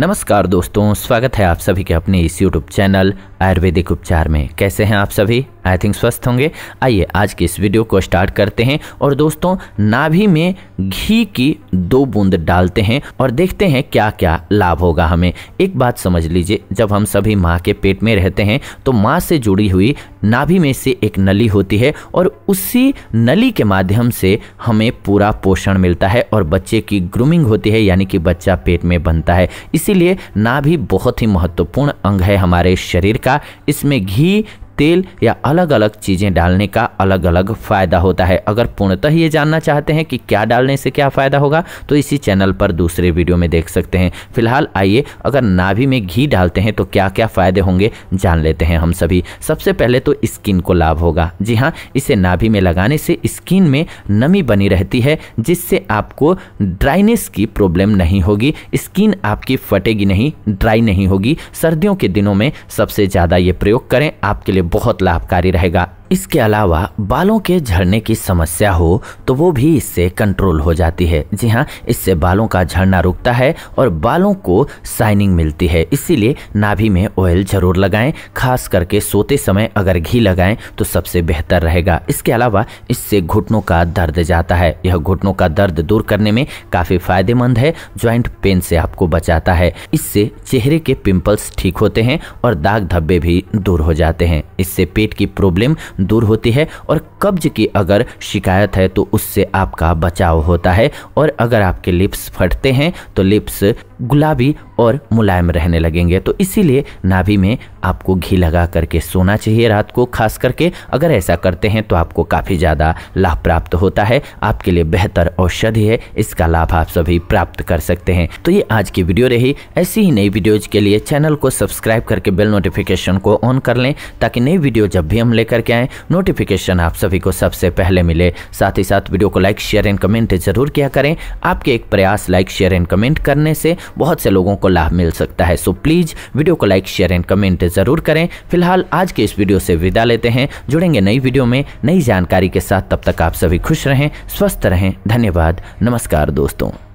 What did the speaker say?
नमस्कार दोस्तों स्वागत है आप सभी के अपने इस यूट्यूब चैनल आयुर्वेदिक उपचार में कैसे हैं आप सभी आई थिंक स्वस्थ होंगे आइए आज के इस वीडियो को स्टार्ट करते हैं और दोस्तों नाभि में घी की दो बूंद डालते हैं और देखते हैं क्या क्या लाभ होगा हमें एक बात समझ लीजिए जब हम सभी माँ के पेट में रहते हैं तो माँ से जुड़ी हुई नाभि में से एक नली होती है और उसी नली के माध्यम से हमें पूरा पोषण मिलता है और बच्चे की ग्रूमिंग होती है यानी कि बच्चा पेट में बनता है इसीलिए नाभि बहुत ही महत्वपूर्ण अंग है हमारे शरीर का इसमें घी तेल या अलग अलग चीज़ें डालने का अलग अलग फ़ायदा होता है अगर पूर्णतः ये जानना चाहते हैं कि क्या डालने से क्या फ़ायदा होगा तो इसी चैनल पर दूसरे वीडियो में देख सकते हैं फिलहाल आइए अगर नाभि में घी डालते हैं तो क्या क्या फ़ायदे होंगे जान लेते हैं हम सभी सबसे पहले तो स्किन को लाभ होगा जी हाँ इसे नाभि में लगाने से स्किन में नमी बनी रहती है जिससे आपको ड्राइनेस की प्रॉब्लम नहीं होगी स्किन आपकी फटेगी नहीं ड्राई नहीं होगी सर्दियों के दिनों में सबसे ज़्यादा ये प्रयोग करें आपके लिए बहुत लाभकारी रहेगा इसके अलावा बालों के झड़ने की समस्या हो तो वो भी इससे कंट्रोल हो जाती है जी हाँ इससे बालों का झड़ना रुकता है और बालों को साइनिंग मिलती है इसीलिए नाभि में ऑयल जरूर लगाएं खास करके सोते समय अगर घी लगाएं तो सबसे बेहतर रहेगा इसके अलावा इससे घुटनों का दर्द जाता है यह घुटनों का दर्द दूर करने में काफ़ी फायदेमंद है ज्वाइंट पेन से आपको बचाता है इससे चेहरे के पिम्पल्स ठीक होते हैं और दाग धब्बे भी दूर हो जाते हैं इससे पेट की प्रॉब्लम दूर होती है और कब्ज की अगर शिकायत है तो उससे आपका बचाव होता है और अगर आपके लिप्स फटते हैं तो लिप्स गुलाबी और मुलायम रहने लगेंगे तो इसीलिए नाभि में आपको घी लगा करके सोना चाहिए रात को खास करके अगर ऐसा करते हैं तो आपको काफ़ी ज़्यादा लाभ प्राप्त होता है आपके लिए बेहतर औषधि है इसका लाभ आप सभी प्राप्त कर सकते हैं तो ये आज की वीडियो रही ऐसी ही नई वीडियोज के लिए चैनल को सब्सक्राइब करके बेल नोटिफिकेशन को ऑन कर लें ताकि नई वीडियो जब भी हम लेकर के आएँ नोटिफिकेशन आप सभी को सबसे पहले मिले साथ ही साथ वीडियो को लाइक शेयर एंड कमेंट जरूर किया करें आपके एक प्रयास लाइक शेयर एंड कमेंट करने से बहुत से लोगों को लाभ मिल सकता है सो प्लीज़ वीडियो को लाइक शेयर एंड कमेंट ज़रूर करें फिलहाल आज के इस वीडियो से विदा लेते हैं जुड़ेंगे नई वीडियो में नई जानकारी के साथ तब तक आप सभी खुश रहें स्वस्थ रहें धन्यवाद नमस्कार दोस्तों